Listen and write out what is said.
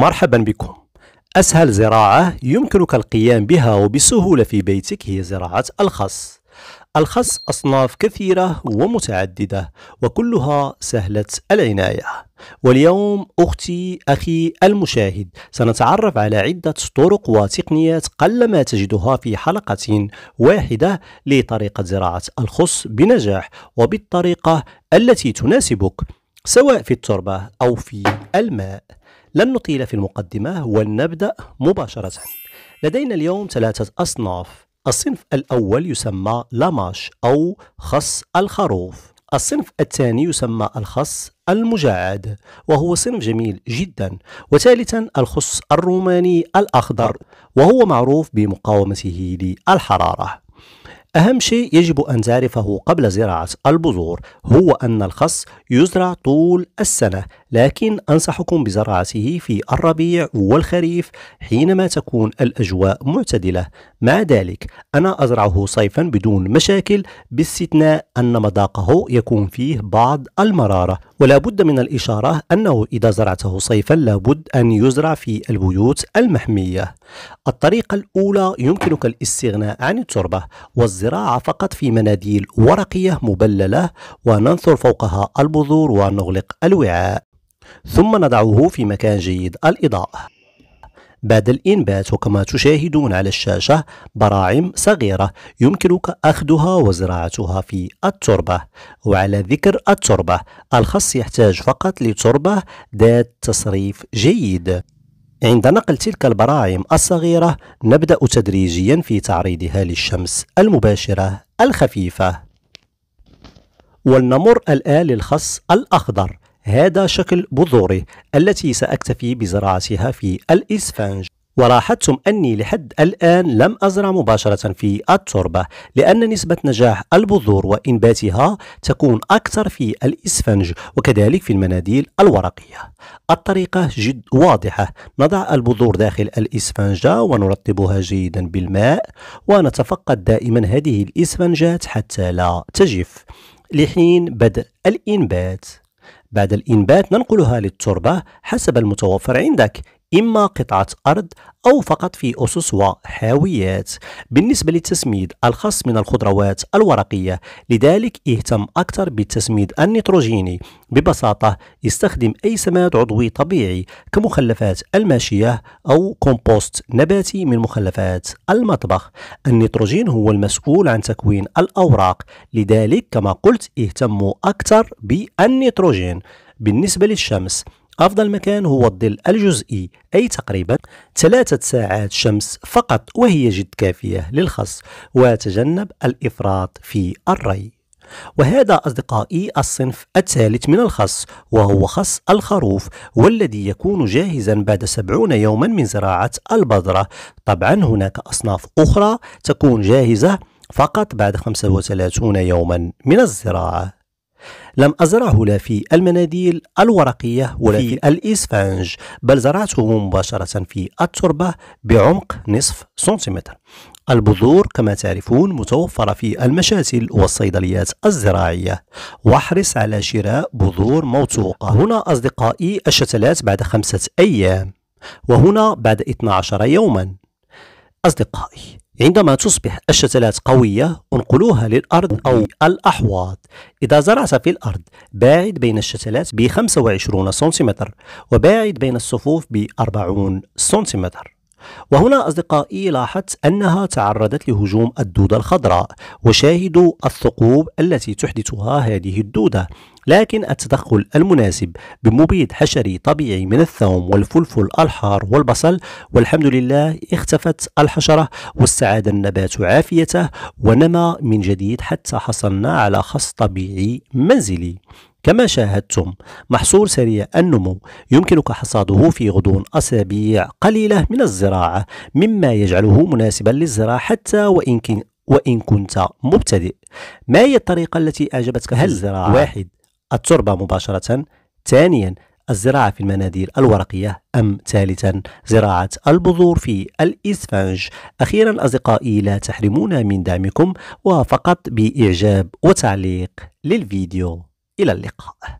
مرحبا بكم أسهل زراعة يمكنك القيام بها وبسهولة في بيتك هي زراعة الخس الخس أصناف كثيرة ومتعددة وكلها سهلة العناية واليوم أختي أخي المشاهد سنتعرف على عدة طرق وتقنيات قلما تجدها في حلقة واحدة لطريقة زراعة الخس بنجاح وبالطريقة التي تناسبك سواء في التربة أو في الماء لن نطيل في المقدمة ولنبدأ مباشرة لدينا اليوم ثلاثة أصناف الصنف الأول يسمى لاماش أو خص الخروف الصنف الثاني يسمى الخص المجعد وهو صنف جميل جدا وثالثا الخص الروماني الأخضر وهو معروف بمقاومته للحرارة أهم شيء يجب أن تعرفه قبل زراعة البذور هو أن الخس يزرع طول السنة لكن أنصحكم بزراعته في الربيع والخريف حينما تكون الأجواء معتدلة مع ذلك أنا أزرعه صيفا بدون مشاكل باستثناء أن مذاقه يكون فيه بعض المرارة ولا بد من الإشارة أنه إذا زرعته صيفا لابد أن يزرع في البيوت المحمية الطريقة الأولى يمكنك الاستغناء عن التربة والزراعة فقط في مناديل ورقية مبللة وننثر فوقها البذور ونغلق الوعاء ثم نضعه في مكان جيد الإضاءة بعد الإنبات وكما تشاهدون على الشاشة براعم صغيرة يمكنك أخذها وزراعتها في التربة وعلى ذكر التربة الخص يحتاج فقط لتربة ذات تصريف جيد عند نقل تلك البراعم الصغيرة نبدأ تدريجيا في تعريضها للشمس المباشرة الخفيفة ولنمر الآن للخص الأخضر هذا شكل بذوره التي سأكتفي بزراعتها في الإسفنج ولاحظتم أني لحد الآن لم أزرع مباشرة في التربة لأن نسبة نجاح البذور وإنباتها تكون أكثر في الإسفنج وكذلك في المناديل الورقية الطريقة جد واضحة نضع البذور داخل الإسفنجة ونرطبها جيدا بالماء ونتفقد دائما هذه الإسفنجات حتى لا تجف لحين بدء الإنبات بعد الإنبات ننقلها للتربة حسب المتوفر عندك إما قطعة أرض أو فقط في أسس وحاويات بالنسبة للتسميد الخاص من الخضروات الورقية لذلك اهتم أكثر بالتسميد النيتروجيني ببساطة استخدم أي سماد عضوي طبيعي كمخلفات الماشية أو كومبوست نباتي من مخلفات المطبخ النيتروجين هو المسؤول عن تكوين الأوراق لذلك كما قلت اهتموا أكثر بالنيتروجين بالنسبة للشمس أفضل مكان هو الظل الجزئي أي تقريبا ثلاثة ساعات شمس فقط وهي جد كافية للخص وتجنب الإفراط في الري وهذا أصدقائي الصنف الثالث من الخص وهو خص الخروف والذي يكون جاهزا بعد سبعون يوما من زراعة البذرة طبعا هناك أصناف أخرى تكون جاهزة فقط بعد 35 يوما من الزراعة لم أزرعه لا في المناديل الورقية ولا في, في الإسفنج بل زرعته مباشرة في التربة بعمق نصف سنتيمتر البذور كما تعرفون متوفرة في المشاتل والصيدليات الزراعية واحرص على شراء بذور موثوقة هنا أصدقائي الشتلات بعد خمسة أيام وهنا بعد 12 يوما أصدقائي عندما تصبح الشتلات قوية انقلوها للأرض أو الأحواض إذا زرعت في الأرض باعد بين الشتلات ب 25 سنتيمتر وباعد بين الصفوف ب 40 سنتيمتر وهنا أصدقائي لاحظت أنها تعرضت لهجوم الدودة الخضراء وشاهدوا الثقوب التي تحدثها هذه الدودة لكن التدخل المناسب بمبيد حشري طبيعي من الثوم والفلفل الحار والبصل والحمد لله اختفت الحشرة واستعاد النبات عافيته ونما من جديد حتى حصلنا على خص طبيعي منزلي كما شاهدتم محصول سريع النمو يمكنك حصاده في غضون أسابيع قليلة من الزراعة مما يجعله مناسبا للزراعة حتى وإن, وإن كنت مبتدئ ما هي الطريقة التي أعجبتك هل الزراعة؟ واحد التربة مباشرة ثانيا الزراعة في المناديل الورقية أم ثالثا زراعة البذور في الإسفنج أخيرا أصدقائي لا تحرمونا من دعمكم وفقط بإعجاب وتعليق للفيديو إلى اللقاء